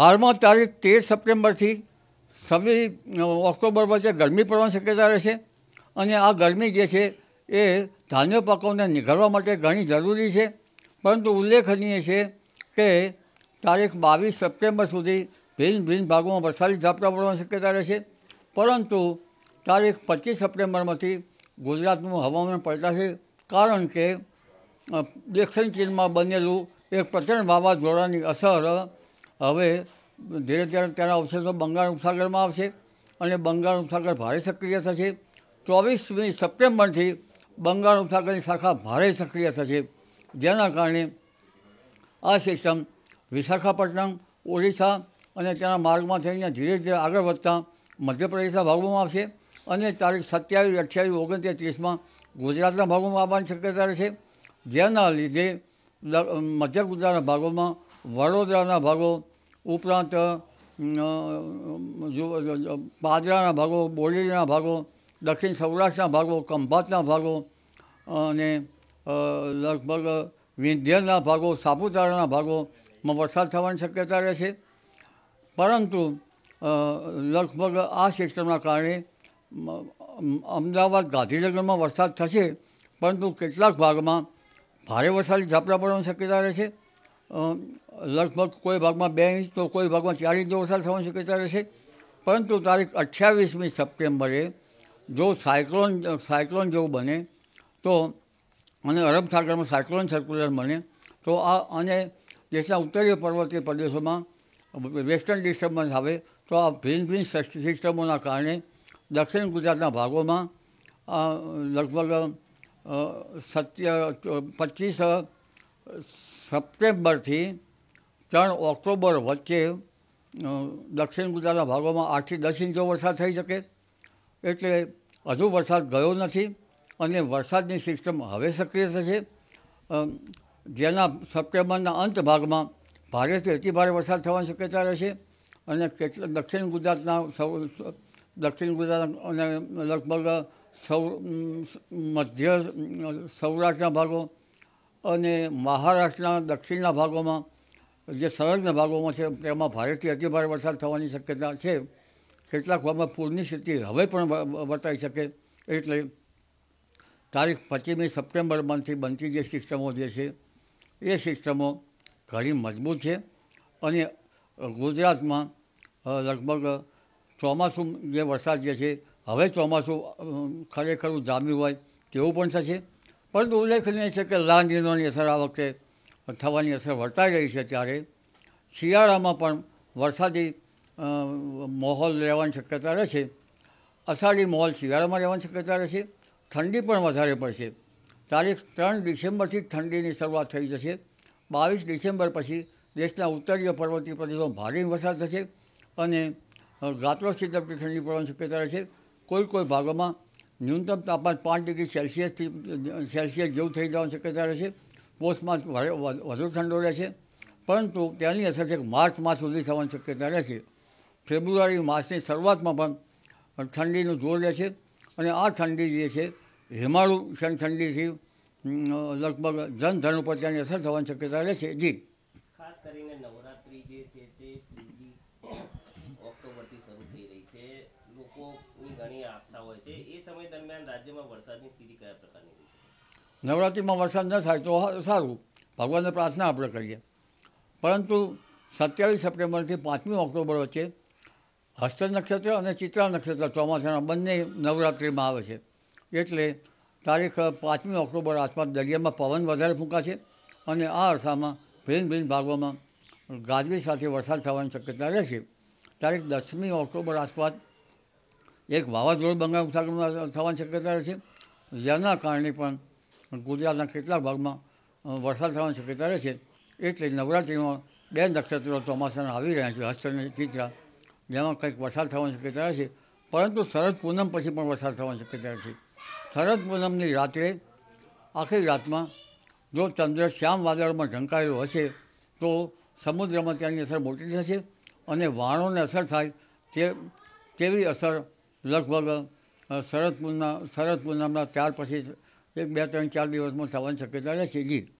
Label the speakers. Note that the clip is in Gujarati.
Speaker 1: હાલમાં તારીખ તેર સપ્ટેમ્બરથી છવ્વીસ ઓક્ટોબર વચ્ચે ગરમી પડવાની શક્યતા રહેશે અને આ ગરમી જે છે એ ધાન્ય પાકોને નિઘાળવા માટે ઘણી જરૂરી છે પરંતુ ઉલ્લેખનીય છે કે તારીખ બાવીસ સપ્ટેમ્બર સુધી ભિન્ન ભિન્ન ભાગોમાં વરસાદી ઝાપટા પડવાની શક્યતા રહેશે પરંતુ તારીખ પચીસ સપ્ટેમ્બરમાંથી ગુજરાતનું હવામાન પલટાશે કારણ કે દક્ષિણ ચીનમાં બનેલું એક પ્રચંડ વાવાઝોડાની અસર હવે ધીરે ધીરે તેના અવશેષો બંગાળ ઉપસાગરમાં આવશે અને બંગાળ ઉપસાગર ભારે સક્રિય થશે ચોવીસમી સપ્ટેમ્બરથી બંગાળ ઉપસાગરની શાખા ભારે સક્રિય થશે જેના કારણે આ સિસ્ટમ વિશાખાપટ્ટનમ ઓડિશા અને તેના માર્ગમાં થઈને ધીરે ધીરે આગળ વધતા મધ્યપ્રદેશના ભાગોમાં આવશે અને તારીખ સત્યાવીસ અઠ્યાવીસ ઓગણત્રીસ ત્રીસમાં ગુજરાતના ભાગોમાં આવવાની શક્યતા રહેશે જેના લીધે મધ્ય ગુજરાતના ભાગોમાં વડોદરાના ભાગો ઉપરાંત પાદરાના ભાગો બોડેલીના ભાગો દક્ષિણ સૌરાષ્ટ્રના ભાગો ખંભાતના ભાગો અને લગભગ વિંધ્યના ભાગો સાપુતારાના ભાગોમાં વરસાદ થવાની શક્યતા રહેશે પરંતુ લગભગ આ સિસ્ટમના કારણે અમદાવાદ ગાંધીનગરમાં વરસાદ થશે પરંતુ કેટલાક ભાગમાં ભારે વરસાદી ઝાપડા પડવાની શક્યતા રહેશે લગભગ કોઈ ભાગમાં બે ઇંચ તો કોઈ ભાગમાં ચાર ઇંચ વરસાદ થવાની શક્યતા રહેશે પરંતુ તારીખ અઠ્યાવીસમી સપ્ટેમ્બરે જો સાયક્લોન સાયક્લોન જેવું બને તો અને અરબ સાગરમાં સાયક્લોન સર્ક્યુલર બને તો આ અને દેશના ઉત્તરીય પર્વતીય પ્રદેશોમાં વેસ્ટર્ન ડિસ્ટર્બન્સ આવે તો આ ભિન્ન ભિન્ન સિસ્ટમોના કારણે દક્ષિણ ગુજરાતના ભાગોમાં લગભગ સત્ય પચીસ સપ્ટેમ્બરથી ત્રણ ઓક્ટોબર વચ્ચે દક્ષિણ ગુજરાતના ભાગોમાં આઠથી દસ ઇંચો વરસાદ થઈ શકે એટલે હજુ વરસાદ ગયો નથી અને વરસાદની સિસ્ટમ હવે સક્રિય થશે જેના સપ્ટેમ્બરના અંત ભાગમાં ભારેથી અતિભારે વરસાદ થવાની શક્યતા રહેશે અને કેટલા દક્ષિણ ગુજરાતના સૌ દક્ષિણ ગુજરાત અને લગભગ સૌ મધ્ય સૌરાષ્ટ્રના ભાગો અને મહારાષ્ટ્રના દક્ષિણના ભાગોમાં જે સંલગ્ન ભાગોમાં છે તેમાં ભારેથી અતિભારે વરસાદ થવાની શક્યતા છે કેટલાક ભાગમાં પૂરની સ્થિતિ હવે પણ વર્તાઈ શકે એટલે તારીખ પચીમી સપ્ટેમ્બરમાંથી બનતી જે સિસ્ટમો જે છે એ સિસ્ટમો ઘણી મજબૂત છે અને ગુજરાતમાં લગભગ ચોમાસું જે વરસાદ જે છે હવે ચોમાસું ખરેખર જામ્યું હોય તેવું પણ થશે પરંતુ ઉલ્લેખનીય છે કે લાંડીનોની અસર આ વખતે થવાની અસર વર્તાઈ રહી છે ત્યારે શિયાળામાં પણ વરસાદી માહોલ રહેવાની શક્યતા રહેશે અષાઢી માહોલ શિયાળામાં રહેવાની શક્યતા રહેશે ઠંડી પણ વધારે પડશે તારીખ ત્રણ ડિસેમ્બરથી ઠંડીની શરૂઆત થઈ જશે બાવીસ ડિસેમ્બર પછી દેશના ઉત્તરીય પર્વતીય પ્રદેશોમાં ભારે વરસાદ થશે અને ગાત્રો સીધપટી ઠંડી પડવાની શક્યતા રહેશે કોઈ કોઈ ભાગોમાં ન્યૂનતમ તાપમાન પાંચ ડિગ્રી સેલ્સિયસથી સેલ્સિયસ જેવું થઈ જવાની શક્યતા રહેશે કોષમાં વધુ ઠંડો રહેશે પરંતુ તેની અસર છે માર્ચ માસ સુધી થવાની શક્યતા રહેશે ફેબ્રુઆરી માસની શરૂઆતમાં પણ ઠંડીનું જોર રહેશે અને આ ઠંડી જે છે હિમાળુ ઠંડીથી લગભગ જનધન ઉપર તેની અસર થવાની શક્યતા રહેશે જી ખાસ કરીને નવરાત્રિ જે છે તે લોકોની નવરાત્રિમાં વરસાદ ન થાય તો સારું ભગવાનને પ્રાર્થના આપણે કરીએ પરંતુ સત્યાવીસ સપ્ટેમ્બરથી પાંચમી ઓક્ટોબર વચ્ચે હસ્ત નક્ષત્ર અને ચિત્રા નક્ષત્ર ચોમાસાના બંને નવરાત્રિમાં આવે છે એટલે તારીખ પાંચમી ઓક્ટોબર આસપાસ દરિયામાં પવન વધારે ફૂંકાશે અને આ અરસામાં ભિન્ન ભિન્ન ભાગોમાં ગાજવી સાથે વરસાદ થવાની શક્યતા રહેશે તારીખ દસમી ઓક્ટોબર આસપાસ એક વાવાઝોડું બંગાળ ઉપસાગરમાં થવાની શક્યતા રહે છે જેના કારણે પણ ગુજરાતના કેટલાક ભાગમાં વરસાદ થવાની શક્યતા રહે છે એટલે નવરાત્રિમાં બે નક્ષત્રો ચોમાસાના આવી રહ્યા છે હસ્ત અને જેમાં કંઈક વરસાદ થવાની શક્યતા રહે છે પરંતુ શરદ પૂનમ પછી પણ વરસાદ થવાની શક્યતા રહે છે શરદ પૂનમની રાત્રે આખી રાતમાં જો ચંદ્ર શ્યામ વાદળમાં ઢંકાયેલો હશે તો સમુદ્રમાં ત્યાંની અસર મોટી થશે અને વાણોને અસર થાય તે તેવી અસર લગભગ શરદ પૂનમ શરદ પૂનમના ત્યાર પછી એક બે ત્રણ ચાર દિવસમાં થવાની શક્યતા રહે છે જી